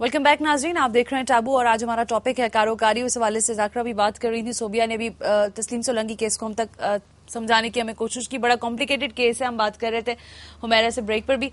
Welcome back नाजरीन आप देख रहे हैं टाबू और आज हमारा टॉपिक है कारोकारी उस हवाले से जाकर भी बात कर रही थी सोबिया ने भी तस्लीम सोलंगी केस को हम तक समझाने की हमें कोशिश की बड़ा कॉम्प्लिकेटेड केस है हम बात कर रहे थे हुमेरा से ब्रेक पर भी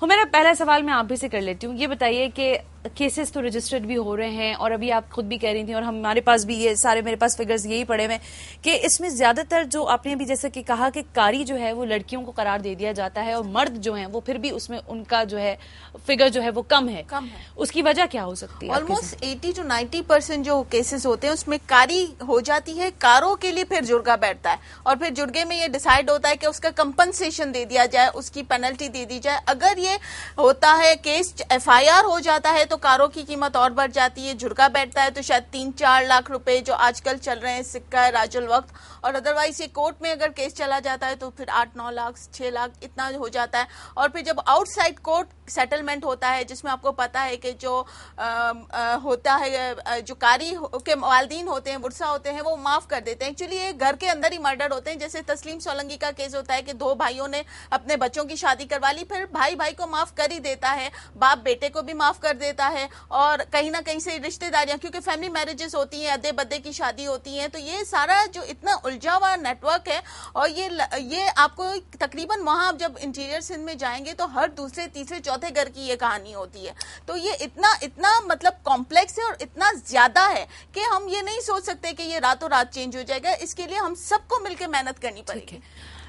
हमारा पहला सवाल मैं आप ही से कर लेती हूँ ये बताइए कि केसेस तो रजिस्टर्ड भी हो रहे हैं और अभी आप खुद भी कह रही थी और हमारे पास भी ये सारे मेरे पास फिगर्स यही पड़े हुए कि इसमें ज्यादातर जो आपने अभी जैसे कि कहा कि कारी जो है वो लड़कियों को करार दे दिया जाता है और मर्द जो है वो फिर भी उसमें उनका जो है फिगर जो है वो कम है कम है उसकी वजह क्या हो सकती है almost eighty to ninety percent जो केसेस होते हैं उसमें कारी हो जाती है कारों के लिए फिर जुर्गा बैठता है और फिर जुर्गे में ये डिसाइड होता है कि उसका कंपनसेशन दे दिया जाए उसकी पेनल्टी दे दी जाए अगर ये होता है केस एफ हो जाता है तो कारों की कीमत और बढ़ जाती है झुरका बैठता है तो शायद तीन चार लाख रुपए जो आजकल चल रहे हैं सिक्का है राजल वक्त और अदरवाइज ये कोर्ट में अगर केस चला जाता है तो फिर आठ नौ लाख छह लाख इतना हो जाता है और फिर जब आउटसाइड कोर्ट सेटलमेंट होता है जिसमें आपको पता है कि जो आ, आ, होता है जो कारी के वालदीन होते हैं बुरसा होते हैं वो माफ़ कर देते हैं एक्चुअली ये घर के अंदर ही मर्डर होते हैं जैसे तस्लीम सोलंगी का केस होता है कि दो भाइयों ने अपने बच्चों की शादी करवा ली फिर भाई भाई को माफ़ कर ही देता है बाप बेटे को भी माफ़ कर देता है और कहीं ना कहीं से रिश्तेदारियां क्योंकि फैमिली मैरिजेस होती हैं अदे बदे की शादी होती हैं तो ये सारा जो इतना उलझा हुआ नेटवर्क है और ये ये आपको तकरीबन वहाँ आप जब इंटीरियर सिंध में जाएंगे तो हर दूसरे तीसरे चौथे घर की ये कहानी होती है तो ये इतना इतना मतलब कॉम्प्लेक्स है और इतना ज्यादा है कि हम ये नहीं सोच सकते कि ये रातों रात चेंज हो जाएगा इसके लिए हम सबको मिलकर मेहनत करनी पड़ेगी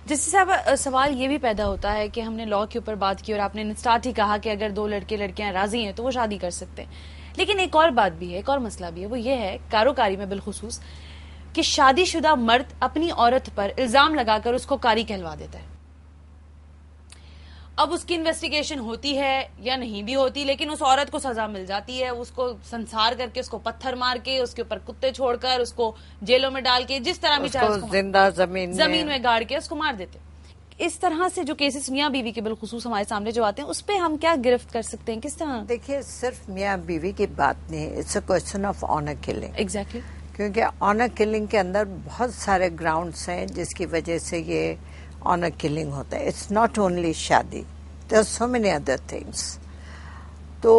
जिससे साहब सवाल ये भी पैदा होता है कि हमने लॉ के ऊपर बात की और आपने स्टार्ट ही कहा कि अगर दो लड़के लड़कियां राजी हैं तो वो शादी कर सकते हैं लेकिन एक और बात भी है एक और मसला भी है वो ये है कारोकारी में बिलखसूस कि शादीशुदा मर्द अपनी औरत पर इल्जाम लगाकर उसको कारी कहलवा देता है अब उसकी इन्वेस्टिगेशन होती है या नहीं भी होती लेकिन उस औरत को सजा मिल जाती है उसको संसार करके उसको पत्थर मार के उसके ऊपर कुत्ते छोड़कर उसको जेलों में डाल के जिस तरह भी जिंदा जमीन जमीन में गाड़ के उसको मार देते इस तरह से जो केसेस मियाँ बीवी के बिलखसूस हमारे सामने जो आते हैं उस पर हम क्या गिरफ्त कर सकते हैं किस तरह देखिए सिर्फ मियाँ बीवी की बात नहीं it's a question of honour killing exactly क्योंकि ऑनर किलिंग के अंदर बहुत सारे ग्राउंड्स हैं जिसकी वजह से ये ऑनर किलिंग होता है इट्स नॉट ओनली शादी there so many other things तो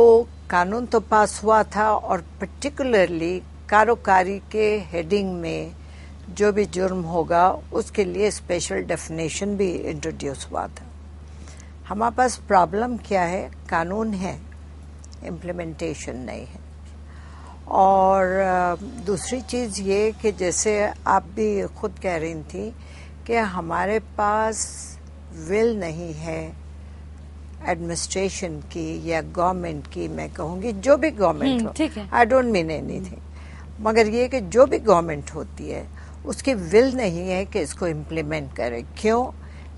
कानून तो पास हुआ था और पर्टिकुलरली कारोकारी के हेडिंग में जो भी जुर्म होगा उसके लिए स्पेशल डेफिनेशन भी इंट्रोड्यूस हुआ था हमारे पास प्रॉब्लम क्या है कानून है इम्प्लीमेंटेशन नहीं है और दूसरी चीज़ ये कि जैसे आप भी खुद कह रही थी कि हमारे पास विल नहीं है एडमिनिस्ट्रेशन की या गवर्नमेंट की मैं कहूँगी जो भी गवर्नमेंट हम्म, हो I don't mean anything मगर ये कि जो भी गवर्नमेंट होती है उसकी विल नहीं है कि इसको इम्प्लीमेंट करे क्यों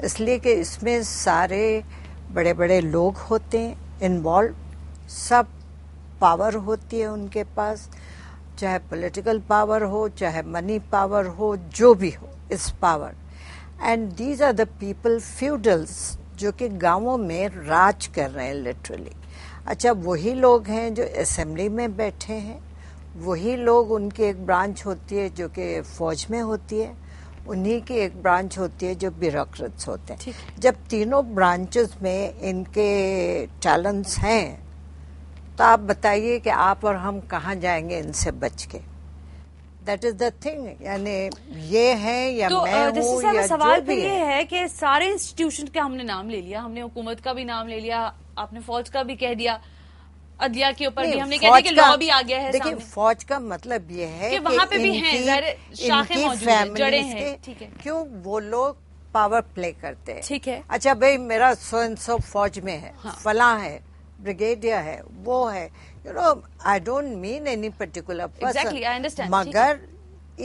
इसलिए कि इसमें सारे बड़े बड़े लोग होते हैं इन्वॉल्व सब पावर होती है उनके पास चाहे पॉलिटिकल पावर हो चाहे मनी पावर हो जो भी हो इस power and these are the people feudals जो कि गांवों में राज कर रहे हैं लिटरली अच्छा वही लोग हैं जो असेंबली में बैठे हैं वही लोग उनकी एक ब्रांच होती है जो कि फौज में होती है उन्हीं की एक ब्रांच होती है जो ब्यूरोक्रेट्स होते हैं जब तीनों ब्रांचेस में इनके टैलेंट्स हैं तो आप बताइए कि आप और हम कहाँ जाएंगे इनसे बच के दैट इज द थिंग यानी ये है या तो, मैं uh, हूँ या सवाल जो भी ये है।, कि सारे इंस्टीट्यूशन का हमने नाम ले लिया हमने हुकूमत का भी नाम ले लिया आपने फौज का भी कह दिया अदलिया के ऊपर भी हमने कह दिया कि लॉ भी आ गया है देखिए फौज का मतलब ये है कि वहाँ पे भी हैं शाखें मौजूद जड़े हैं ठीक है क्यों वो लोग पावर प्ले करते हैं ठीक है अच्छा भाई मेरा सो एंड सो फौज में है हाँ। फला है ब्रिगेडियर है वो है you know I don't mean any particular person मगर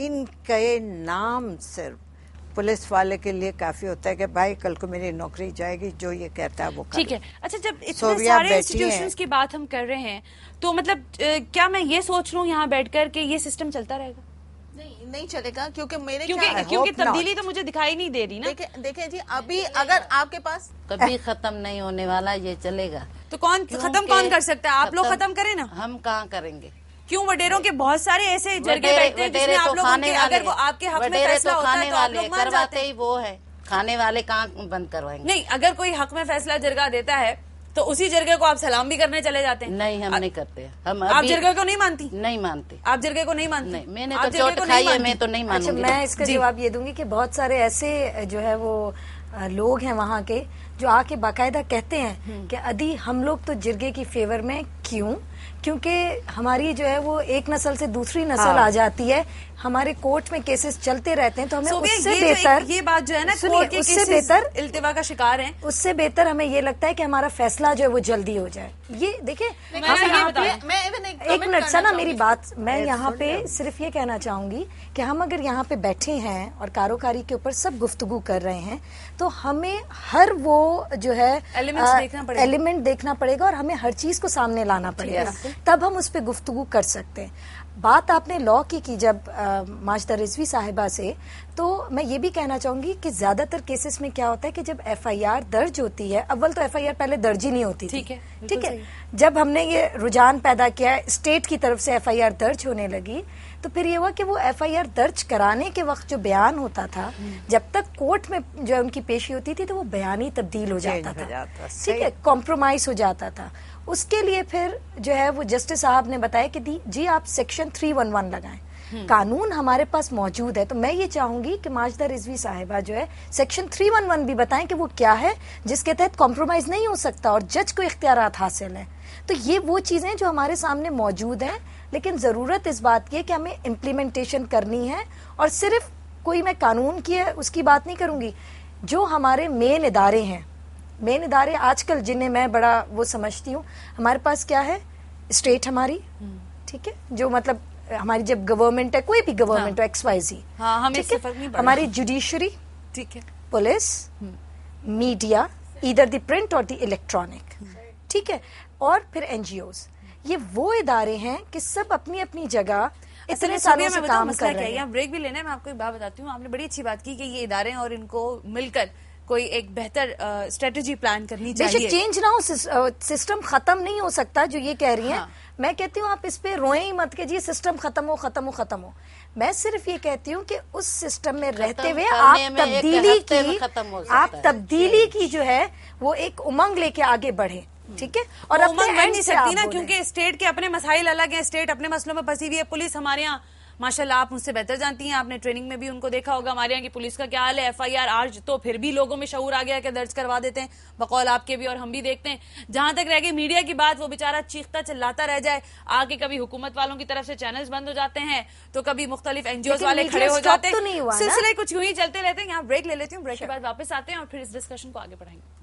इनके नाम सिर्फ पुलिस वाले के लिए काफी होता है कि भाई कल को मेरी नौकरी जाएगी जो ये कहता है वो ठीक है अच्छा जब इतने सारे इंस्टीट्यूशंस की बात हम कर रहे हैं तो मतलब क्या मैं ये सोच हूँ यहाँ बैठकर कि ये सिस्टम चलता रहेगा नहीं नहीं चलेगा क्योंकि मेरे क्योंकि क्योंकि तब्दीली तो मुझे दिखाई नहीं दे रही ना देखे, देखे जी अभी अगर आपके पास कभी खत्म नहीं होने वाला ये चलेगा तो कौन खत्म कौन कर सकता है आप लोग खत्म करें ना हम कहाँ करेंगे क्यों वडेरों के बहुत सारे ऐसे जरगे बैठते हैं जिसमें आप तो लोग अगर वो आपके हक में फैसला तो होता है तो आप लोग मान जाते ही वो है खाने वाले कहाँ बंद करवाएंगे नहीं अगर कोई हक में फैसला जरगा देता है तो उसी जरगे को आप सलाम भी करने चले जाते हैं नहीं हम आ, नहीं करते हम आप जरगे को नहीं मानती नहीं मानती आप जरगे को नहीं मानते नहीं, मैंने तो चोट खाई है मैं तो नहीं मानती अच्छा मैं इसका जवाब ये दूंगी कि बहुत सारे ऐसे जो है वो लोग हैं वहाँ के जो आके बाकायदा कहते हैं हम्म। कि अदी हम लोग तो जिरगे की फेवर में क्यों क्योंकि हमारी जो है वो एक नस्ल से दूसरी नस्ल हाँ। आ जाती है हमारे कोर्ट में केसेस चलते रहते हैं तो हमें उससे बेहतर ये बात जो है ना सुनिए के उससे बेहतर इल्तिवा का शिकार है उससे बेहतर हमें ये लगता है कि हमारा फैसला जो है वो जल्दी हो जाए ये देखिए एक मिनट ना मेरी बात मैं यहाँ पे सिर्फ ये कहना चाहूंगी कि हम अगर यहाँ पे बैठे हैं और कारोकारी के ऊपर सब गुफ्तगु कर रहे हैं तो हमें हर वो जो है एलिमेंट देखना पड़ेगा और हमें हर चीज को सामने लाना पड़ेगा तब हम उस पर गुफ्तु कर सकते हैं बात आपने लॉ की की जब माजदा रिजवी साहिबा से तो मैं ये भी कहना चाहूंगी कि ज्यादातर केसेस में क्या होता है कि जब एफआईआर दर्ज होती है अव्वल तो एफआईआर पहले दर्ज ही नहीं होती ठीक है ठीक है जब हमने ये रुझान पैदा किया स्टेट की तरफ से एफआईआर दर्ज होने लगी तो फिर ये हुआ कि वो एफआईआर दर्ज कराने के वक्त जो बयान होता था जब तक कोर्ट में जो है उनकी पेशी होती थी तो वो बयान ही तब्दील हो जाता था ठीक है कॉम्प्रोमाइज हो जाता था उसके लिए फिर जो है वो जस्टिस साहब ने बताया कि जी आप सेक्शन थ्री वन वन लगाएं हम्म। कानून हमारे पास मौजूद है तो मैं ये चाहूंगी कि माजदा रिजवी साहिबा जो है सेक्शन 311 भी बताएं कि वो क्या है जिसके तहत कॉम्प्रोमाइज नहीं हो सकता और जज को इख्तियार हासिल है तो ये वो चीज़ें जो हमारे सामने मौजूद हैं लेकिन ज़रूरत इस बात की है कि हमें इम्प्लीमेंटेशन करनी है और सिर्फ कोई मैं कानून की है उसकी बात नहीं करूँगी जो हमारे मेन इदारे हैं मेन इदारे आजकल जिन्हें मैं बड़ा वो समझती हूँ हमारे पास क्या है स्टेट हमारी हम्म। ठीक है जो मतलब हमारी जब गवर्नमेंट है कोई भी गवर्नमेंट हाँ, हो एक्स वाई जी ठीक है हमारी जुडिशरी ठीक है पुलिस मीडिया इधर द प्रिंट और द इलेक्ट्रॉनिक ठीक है और फिर एनजीओ ये वो इदारे हैं कि सब अपनी अपनी जगह इतने सालों से काम कर रहे हैं ब्रेक भी लेना है मैं आपको एक बात बताती हूँ आपने बड़ी अच्छी बात की कि ये इदारे और इनको मिलकर कोई एक बेहतर स्ट्रेटेजी प्लान करनी चाहिए चेंज ना हो सिस्टम खत्म नहीं हो सकता जो ये कह रही हैं हाँ। मैं कहती हूँ आप इस पे रोए ही मत के जी सिस्टम खत्म हो खत्म हो खत्म हो मैं सिर्फ ये कहती हूँ कि उस सिस्टम में रहते हुए आप तब्दीली की आप तब्दीली की जो है वो एक उमंग लेके आगे बढ़े ठीक है और उमंग बन नहीं सकती ना क्योंकि स्टेट के अपने मसाइल अलग हैं स्टेट अपने मसलों में फंसी हुई है पुलिस हमारे यहाँ माशाल्लाह आप मुझसे बेहतर जानती हैं आपने ट्रेनिंग में भी उनको देखा होगा हमारे यहाँ की पुलिस का क्या हाल है एफ आज तो फिर भी लोगों में शऊर आ गया कि दर्ज करवा देते हैं बकौल आपके भी और हम भी देखते हैं जहां तक रह गई मीडिया की बात वो बेचारा चीखता चिल्लाता रह जाए आके कभी हुकूमत वालों की तरफ से चैनल बंद हो जाते हैं तो कभी मुख्तलिफ एनजीओ वाले खड़े हो जाते हैं तो सिलसिले कुछ यूं ही चलते रहते हैं यहाँ ब्रेक ले लेते हैं ब्रेक के बाद वापस आते हैं और फिर इस डिस्कशन को आगे बढ़ाएंगे